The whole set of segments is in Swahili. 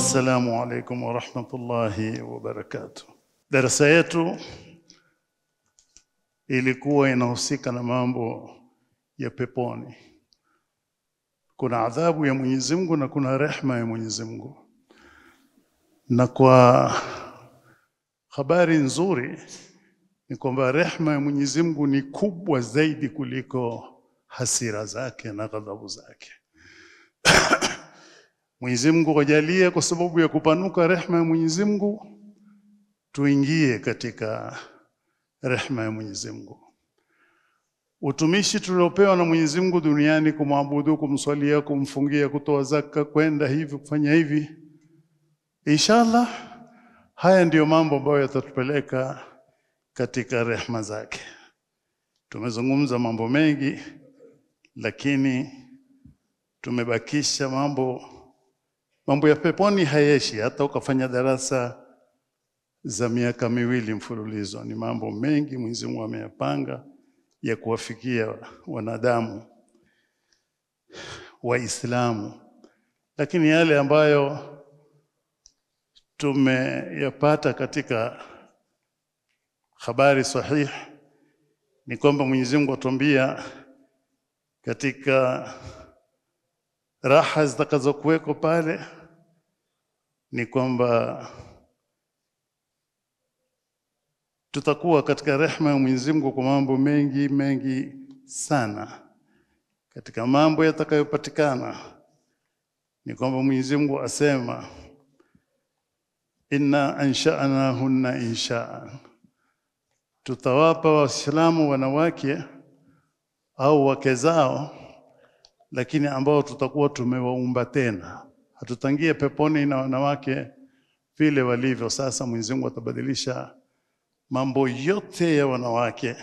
Assalamu alaikum warahmatullahi wabarakatuh. Darasa yetu ilikuwa inahusika na mambo ya peponi. Kuna adhabu ya Mwenyezi Mungu na kuna rehma ya Mwenyezi Mungu. Na kwa habari nzuri ni kwamba rehma ya Mwenyezi Mungu ni kubwa zaidi kuliko hasira zake na ghadhabu zake Mwenyezi Mungu wajalie kwa sababu ya kupanuka rehma ya Mwenyezi Mungu tuingie katika rehma ya Mwenyezi Mungu. Utumishi tuliopewa na Mwenyezi Mungu duniani, kumwabudu, kumswalia, kumfungia, kutoa zaka, kwenda hivi, kufanya hivi, inshallah, haya ndiyo mambo ambayo yatatupeleka katika rehma zake. Tumezungumza mambo mengi, lakini tumebakisha mambo Mambo ya peponi hayeshi hata ukafanya darasa za miaka miwili mfululizo. Ni mambo mengi Mwenyezi Mungu ameyapanga ya kuwafikia wanadamu Waislamu, lakini yale ambayo tumeyapata katika habari sahihi ni kwamba Mwenyezi Mungu atuambia katika raha zitakazokuweko pale ni kwamba tutakuwa katika rehma ya Mwenyezi Mungu kwa mambo mengi mengi sana. Katika mambo yatakayopatikana ni kwamba Mwenyezi Mungu asema inna anshanahunna inshaa, tutawapa Waislamu wanawake au wake zao lakini ambao tutakuwa tumewaumba tena. Hatutangie peponi na wanawake vile walivyo sasa. Mwenyezi Mungu atabadilisha mambo yote ya wanawake.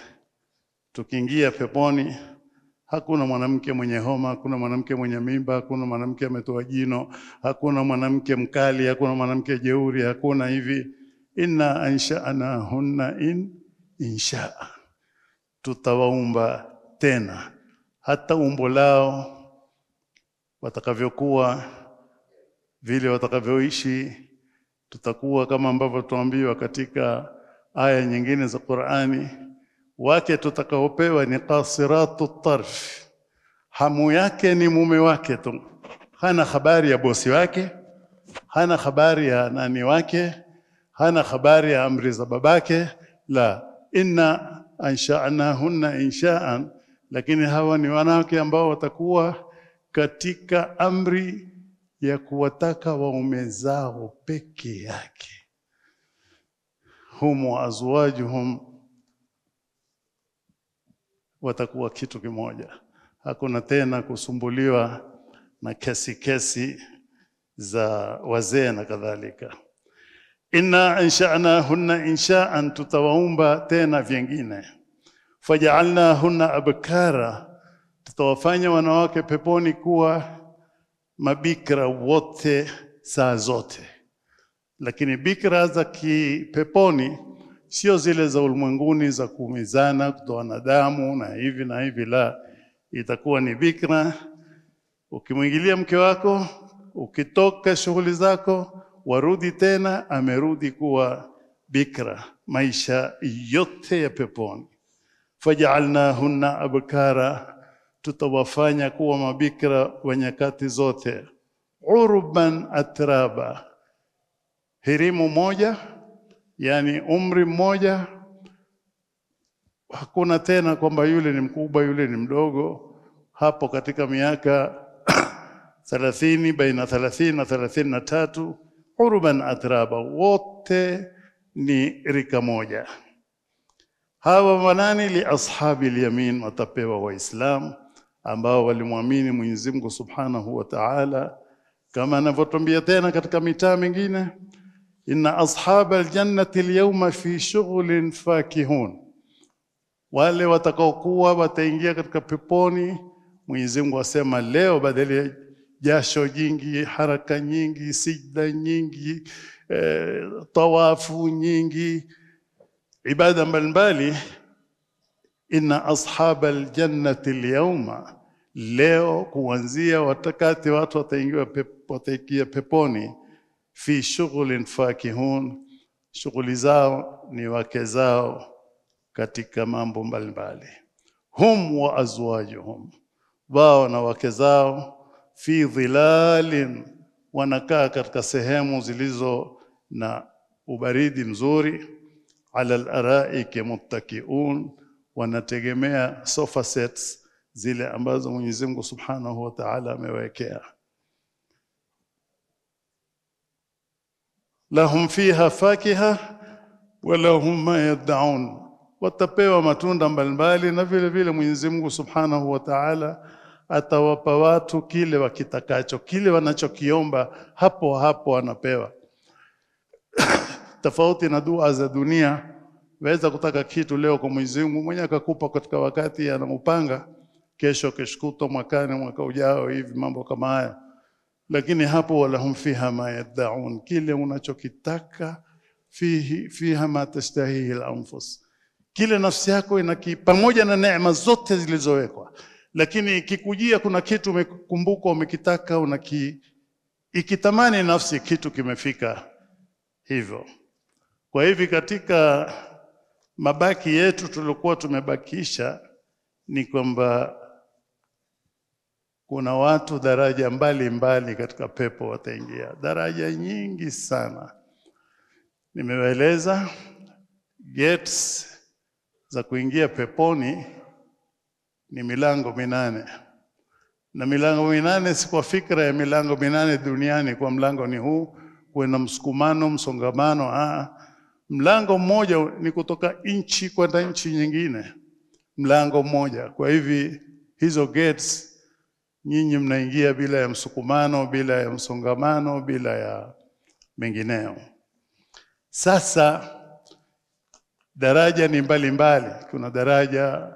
Tukiingia peponi, hakuna mwanamke mwenye homa, hakuna mwanamke mwenye mimba, hakuna mwanamke ametoa jino, hakuna mwanamke mkali, hakuna mwanamke jeuri, hakuna hivi. Inna hunna in insha, tutawaumba tena hata umbo lao watakavyokuwa, vile watakavyoishi, tutakuwa kama ambavyo tuambiwa katika aya nyingine za Qur'ani, wake tutakaopewa ni qasiratu tarf, hamu yake ni mume wake tu, hana habari ya bosi wake, hana habari ya nani wake, hana habari ya amri za babake. La inna anshanahunna inshaan, lakini hawa ni wanawake ambao watakuwa katika amri ya kuwataka waume zao peke yake. humu azwajuhum watakuwa kitu kimoja. Hakuna tena kusumbuliwa na kesi kesi za wazee na kadhalika. Inna anshanahunna insha'an, tutawaumba tena vyengine. Fajaalnahunna abkara tutawafanya wanawake peponi kuwa mabikira wote saa zote, lakini bikira za kipeponi sio zile za ulimwenguni za kuumizana, kutoana damu na hivi na hivi. La, itakuwa ni bikira ukimwingilia mke wako, ukitoka shughuli zako, warudi tena, amerudi kuwa bikra maisha yote ya peponi. fajaalnahunna abkara tutawafanya kuwa mabikira wa nyakati zote urban atraba hirimu moja yani umri mmoja hakuna tena kwamba yule ni mkubwa yule ni mdogo hapo katika miaka 30 baina 30 na 33 urban atraba wote ni rika moja hawa manani li ashabi yamin watapewa waislamu ambao walimwamini Mwenyezi Mungu Subhanahu wa Ta'ala, kama anavyotuambia tena katika mitaa mingine, inna ashaba aljannati alyawma fi shughlin fakihun, wale watakaokuwa wataingia katika peponi. Mwenyezi Mungu asema leo, badala ya jasho jingi, haraka nyingi, sijda nyingi, e, tawafu nyingi, ibada mbalimbali, inna ashaba aljannati alyawma leo kuanzia watakati watu wataingia pepo, peponi fi shughulin fakihun, shughuli zao ni wake zao katika mambo mbalimbali. Hum wa azwajuhum, wao na wake zao, fi dhilalin, wanakaa katika sehemu zilizo na ubaridi mzuri, ala laraiki muttakiun, wanategemea sofa sets zile ambazo Mwenyezi Mungu Subhanahu wa Ta'ala amewekea lahum fiha fakiha wa lahum ma yad'un watapewa matunda mbalimbali na vile vile Mwenyezi Mungu Subhanahu wa Ta'ala atawapa watu kile wakitakacho kile wanachokiomba hapo hapo wanapewa tofauti na dua za dunia waweza kutaka kitu leo kwa Mwenyezi Mungu mwenye akakupa katika wakati anaupanga kesho keshkutwa, mwakani, mwaka ujao, hivi mambo kama haya. Lakini hapo walahum fiha ma yaddaun, kile unachokitaka fihi, fiha ma tastahihi al kile nafsi yako ina pamoja na neema zote zilizowekwa, lakini ikikujia kuna kitu umekumbuka umekitaka, unaki ikitamani nafsi kitu kimefika hivyo. Kwa hivi katika mabaki yetu tuliokuwa tumebakisha ni kwamba kuna watu daraja mbalimbali mbali katika pepo wataingia, daraja nyingi sana. Nimewaeleza gates za kuingia peponi ni milango minane, na milango minane si kwa fikra ya milango minane duniani, kwa mlango ni huu, kuwe na msukumano, msongamano. Aa, ah, ah. mlango mmoja ni kutoka nchi kwenda nchi nyingine, mlango mmoja. Kwa hivi hizo gates nyinyi mnaingia bila ya msukumano, bila ya msongamano, bila ya mengineo. Sasa daraja ni mbalimbali mbali. Kuna daraja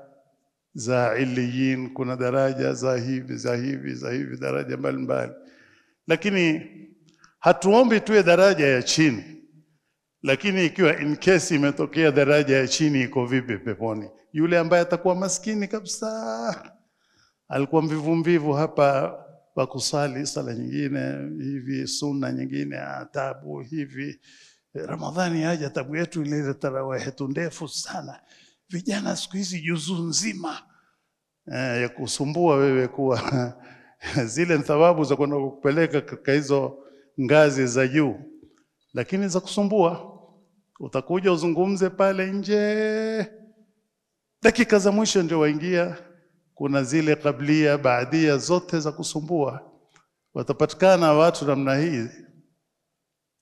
za iliyin, kuna daraja za hivi za hivi za hivi, daraja mbalimbali mbali. Lakini hatuombi tuwe daraja ya chini, lakini ikiwa in case imetokea daraja ya chini iko vipi peponi? Yule ambaye atakuwa maskini kabisa alikuwa mvivu mvivu hapa wa kusali sala nyingine hivi, sunna nyingine, ah, tabu hivi. Ramadhani aja, tabu yetu ile tarawih yetu ndefu sana. Vijana siku hizi juzu nzima eh, ya kusumbua wewe kuwa zile thawabu za kwenda kupeleka katika hizo ngazi za juu, lakini za kusumbua. Utakuja uzungumze pale nje, dakika za mwisho ndio waingia kuna zile kablia baadia zote za kusumbua. Watapatikana watu namna hii,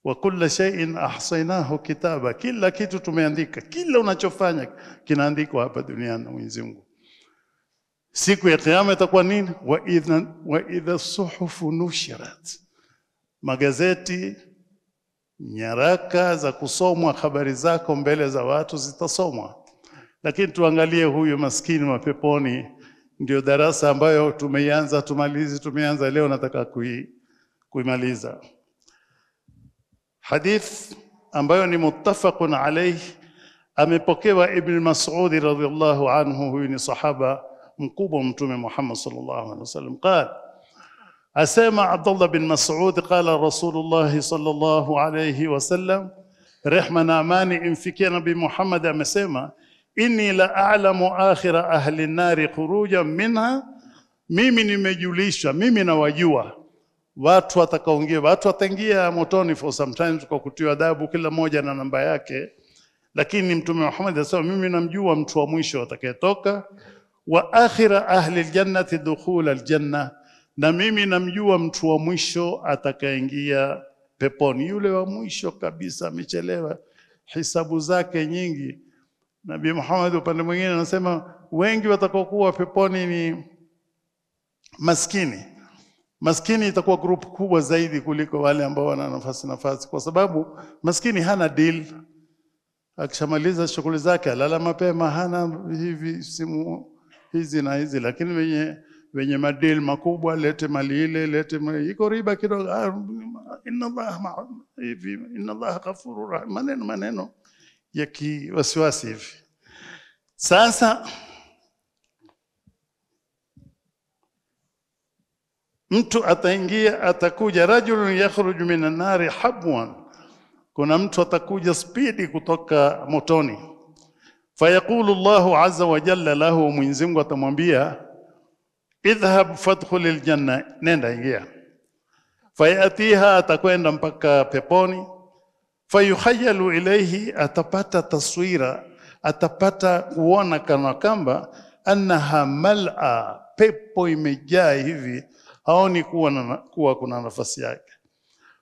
wa kulla shay'in ahsaynahu kitaba, kila kitu tumeandika, kila unachofanya kinaandikwa hapa duniani na Mwenyezi Mungu. Siku ya kiyama itakuwa nini? wa idha wa idha suhufu nushirat, magazeti nyaraka za kusomwa, habari zako mbele za watu zitasomwa. Lakini tuangalie huyu maskini wa peponi ndio darasa ambayo tumeianza tumalizi, tumeanza leo, nataka kui, kuimaliza hadith ambayo ni muttafaqun alayh. Amepokewa Ibn Mas'ud radhiyallahu anhu, huyu ni sahaba mkubwa Mtume Muhammad sallallahu alaihi wasallam, qala asema Abdullah bin Mas'ud qala Rasulullah sallallahu alayhi wasallam, rehma na amani imfikie Nabii Muhammad amesema inni la a'lamu akhira ahli nari khurujan minha, mimi nimejulishwa, mimi nawajua watu watakaoingia, watu wataingia motoni for sometimes kwa kutiwa adhabu, kila moja na namba yake. Lakini Mtume Muhammad anasema mimi namjua mtu wa mwisho atakayetoka, wa akhira ahli aljannati dukhul aljanna, na mimi namjua mtu wa mwisho atakayeingia peponi, yule wa mwisho kabisa amechelewa, hisabu zake nyingi Nabii Muhammad upande mwingine anasema wengi watakaokuwa peponi ni maskini. Maskini itakuwa group kubwa zaidi kuliko wale ambao wana nafasi nafasi, kwa sababu maskini hana deal. Akishamaliza shughuli zake alala mapema, hana hivi simu hizi na hizi, lakini wenye wenye madil makubwa, lete mali ile, lete mali iko riba kidogo, ah, inna Allah hivi, inna Allah ghafurur rahim, maneno maneno ya kiwasiwasi hivi. Sasa mtu ataingia, atakuja rajulun yakhruju minan nari habwan, kuna mtu atakuja spidi kutoka motoni. Fayaqulu llahu azza wa jalla lahu, Mwenyezi Mungu atamwambia idhhab fadkhulil janna, nenda ingia. Fayatiha, atakwenda mpaka peponi fayuhayalu ilaihi, atapata taswira, atapata kuona kana kwamba annaha mal'a, pepo imejaa hivi, haoni kuwa, na, kuwa kuna nafasi yake.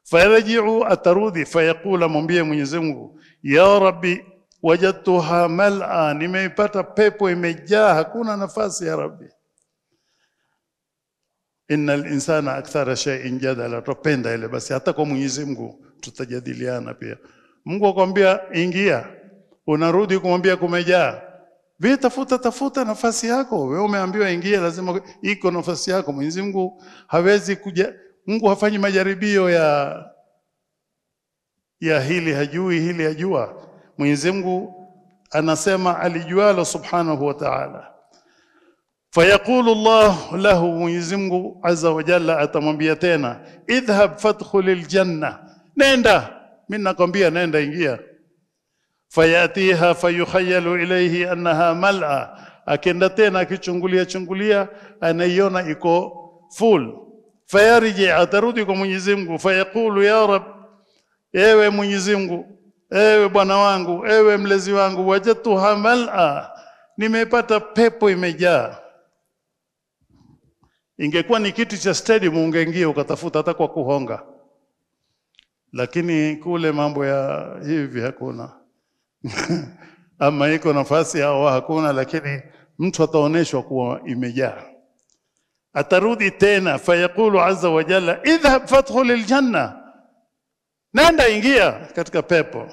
Fayarjiu, atarudi. Fayaqula, mwambie Mwenyezi Mungu, ya Rabbi wajadtuha mal'a, nimeipata pepo imejaa, hakuna nafasi ya Rabbi innal insana akthara shay'in jadala, tupenda ile basi. Hata kwa Mwenyezi Mungu tutajadiliana pia. Mungu akwambia ingia, unarudi kumwambia kumejaa. Vile tafuta tafuta nafasi yako. Wewe umeambiwa ingia, lazima iko nafasi yako. Mwenyezi Mungu hawezi kuja, Mungu hafanyi majaribio ya ya hili hajui hili hajua. Mwenyezi Mungu anasema alijualo subhanahu wa ta'ala fayaqulu Allah lahu Mwenyezi Mungu Azza wa Jalla atamwambia tena idhhab fadkhul janna nenda mimi nakwambia nenda ingia fayatiha fayukhayyalu ilayhi annaha mal'a akenda tena akichungulia chungulia anaiona iko full fayarji atarudi kwa Mwenyezi Mungu fayaqulu ya rab ewe Mwenyezi Mungu ewe bwana wangu ewe mlezi wangu wajatuha mal'a nimepata pepo imejaa Ingekuwa ni kitu cha stadium ungeingia ukatafuta hata kwa kuhonga, lakini kule mambo ya hivi hakuna ama iko nafasi au hakuna, lakini mtu ataoneshwa kuwa imejaa. Atarudi tena, fayaqulu azza wa jalla idhhab fadkhul aljanna, nenda ingia katika pepo,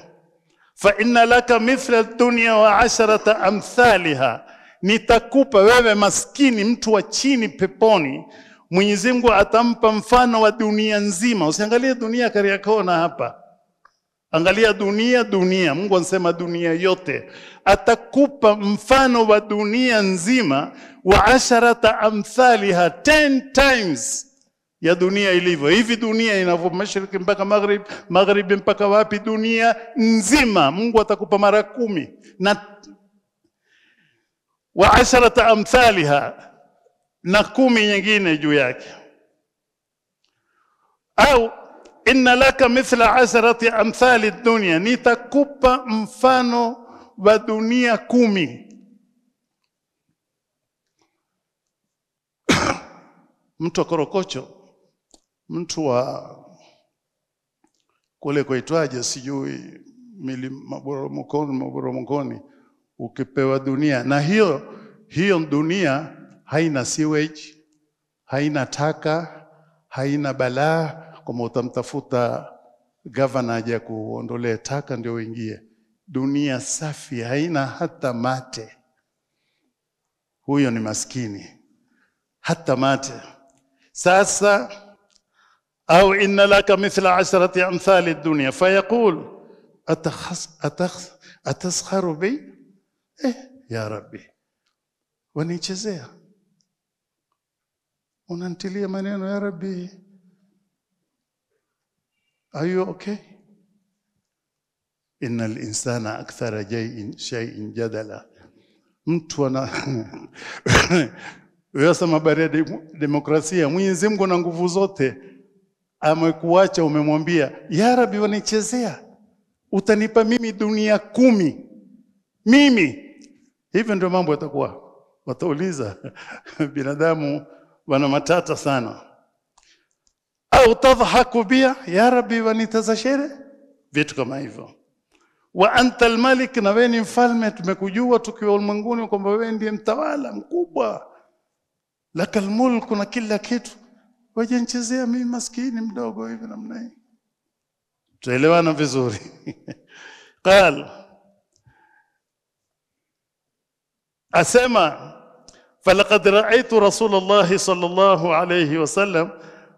fa inna laka mithla dunya wa asharata amthaliha nitakupa wewe maskini, mtu wa chini peponi. Mwenyezi Mungu atampa mfano wa dunia nzima. Usiangalie dunia Kariakona hapa, angalia dunia, dunia. Mungu anasema dunia yote, atakupa mfano wa dunia nzima, wa asharata amthaliha 10 times ya dunia ilivyo hivi. Dunia inavyo mashariki mpaka magharibi, magharibi mpaka wapi, dunia nzima. Mungu atakupa mara kumi na wa asharata amthaliha na kumi nyingine juu yake au inna laka mithla asharati amthali dunia nitakupa mfano wa dunia kumi mtu wa korokocho mtu wa kule kwaitwaje sijui mili maboromokoni maboromokoni ukipewa dunia, na hiyo hiyo dunia haina sewage, haina taka, haina balaa kama utamtafuta gavana aje kuondolee taka ndio uingie. Dunia safi haina hata mate. Huyo ni maskini, hata mate. Sasa au inna laka mithla asharati amthali dunia fayaqul ataskharu bi eh, ya Rabbi wanichezea unantilia maneno ya Rabbi are you okay Inna linsana akthara jay'in shay'in jadala mtu ana wewe sema habari ya demokrasia Mwenyezi Mungu na nguvu zote amekuacha umemwambia ya Rabbi wanichezea utanipa mimi dunia kumi mimi Hivyo ndio mambo yatakuwa, watauliza binadamu wana matata sana. Au tadhahaku bia, ya Rabbi, wanitaza shere, vitu kama hivyo. Wa anta almalik, na wewe ni mfalme. Tumekujua tukiwa ulimwenguni kwamba wewe ndiye mtawala mkubwa, lakal mulku na kila kitu, wajenchezea mimi maskini mdogo hivi namna hii. Tuelewana vizuri qal asema falaqad raaitu rasulullah sallallahu alayhi wasallam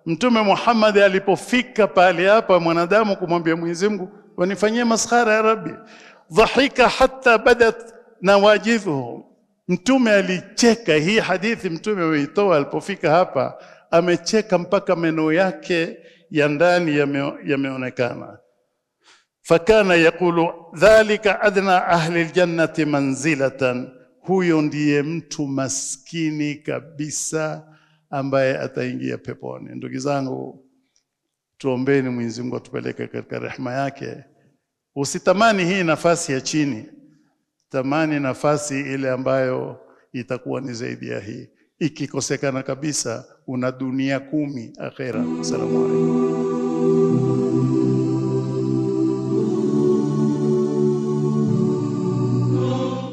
mtume Muhammad alipofika pale hapa mwanadamu kumwambia Mwenyezi Mungu wanifanyie maskhara ya Rabbi dhahika hatta badat nawajidhuhu mtume alicheka hii hadithi mtume ameitoa alipofika hapa amecheka mpaka meno yake ya ndani yameonekana fakana yaqulu dhalika adna ahli aljannati manzilatan huyo ndiye mtu maskini kabisa ambaye ataingia peponi. Ndugu zangu, tuombeni Mwenyezi Mungu atupeleke katika rehema yake. Usitamani hii nafasi ya chini, tamani nafasi ile ambayo itakuwa ni zaidi ya hii. Ikikosekana kabisa, una dunia kumi akhera. Salamu alaykum.